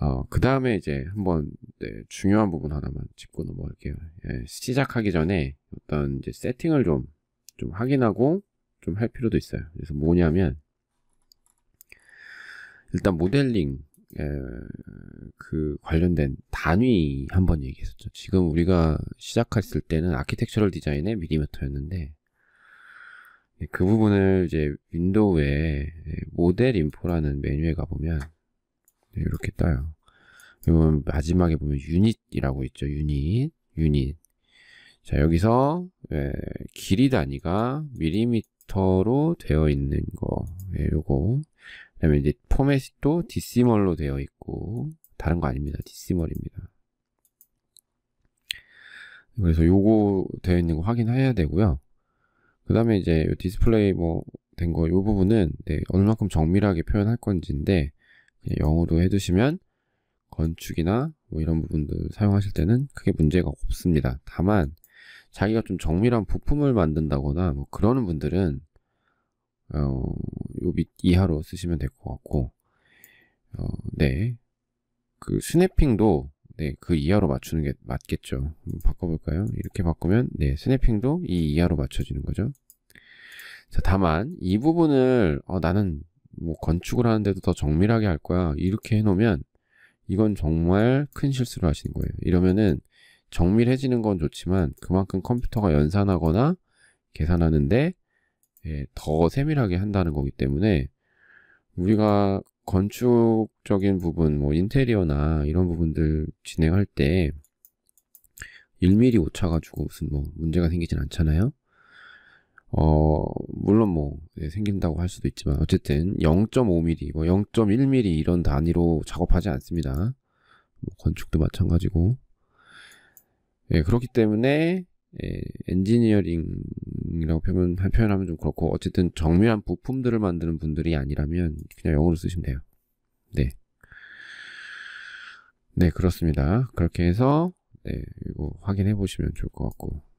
어, 그 다음에 이제 한번 네, 중요한 부분 하나만 짚고 넘어갈게요. 예, 시작하기 전에 어떤 이제 세팅을 좀, 좀 확인하고 좀 할 필요도 있어요. 그래서 뭐냐면, 일단 모델링, 에, 예, 그 관련된 단위 한번 얘기했었죠. 지금 우리가 시작했을 때는 아키텍처럴 디자인의 미리미터였는데, 네, 그 부분을 이제 윈도우에 네, 모델 인포라는 메뉴에 가보면, 이렇게 떠요. 그러면 마지막에 보면 유닛이라고 있죠. 유닛, 유닛. 자, 여기서 예, 길이 단위가 밀리미터로 되어 있는 거, 예, 요거. 그다음에 이제 포맷도 디시멀로 되어 있고 다른 거 아닙니다. 디시멀입니다. 그래서 요거 되어 있는 거 확인해야 되고요. 그 다음에 이제 디스플레이 뭐 된거요 부분은 네, 어느 만큼 정밀하게 표현할 건지인데 영어로 해두시면 건축이나 뭐 이런 부분들 사용하실 때는 크게 문제가 없습니다. 다만 자기가 좀 정밀한 부품을 만든다거나 뭐 그러는 분들은 어, 요밑 이하로 쓰시면 될 것 같고 어, 네. 그 스냅핑도 네, 그 이하로 맞추는 게 맞겠죠. 바꿔볼까요? 이렇게 바꾸면 네, 스냅핑도 이 이하로 맞춰지는 거죠. 자, 다만 이 부분을 어, 나는 뭐 건축을 하는데도 더 정밀하게 할 거야. 이렇게 해놓으면 이건 정말 큰 실수를 하시는 거예요. 이러면은 정밀해지는 건 좋지만 그만큼 컴퓨터가 연산하거나 계산하는데 예, 더 세밀하게 한다는 거기 때문에 우리가 건축적인 부분, 뭐 인테리어나 이런 부분들 진행할 때 1mm 오차 가지고 무슨 뭐 문제가 생기진 않잖아요. 어, 물론 뭐, 네, 생긴다고 할 수도 있지만, 어쨌든 0.5mm, 뭐 0.1mm 이런 단위로 작업하지 않습니다. 뭐 건축도 마찬가지고. 예, 그렇기 때문에, 예, 엔지니어링이라고 표현, 표현하면 좀 그렇고, 어쨌든 정밀한 부품들을 만드는 분들이 아니라면, 그냥 영어로 쓰시면 돼요. 네. 네, 그렇습니다. 그렇게 해서, 네, 이거 확인해 보시면 좋을 것 같고.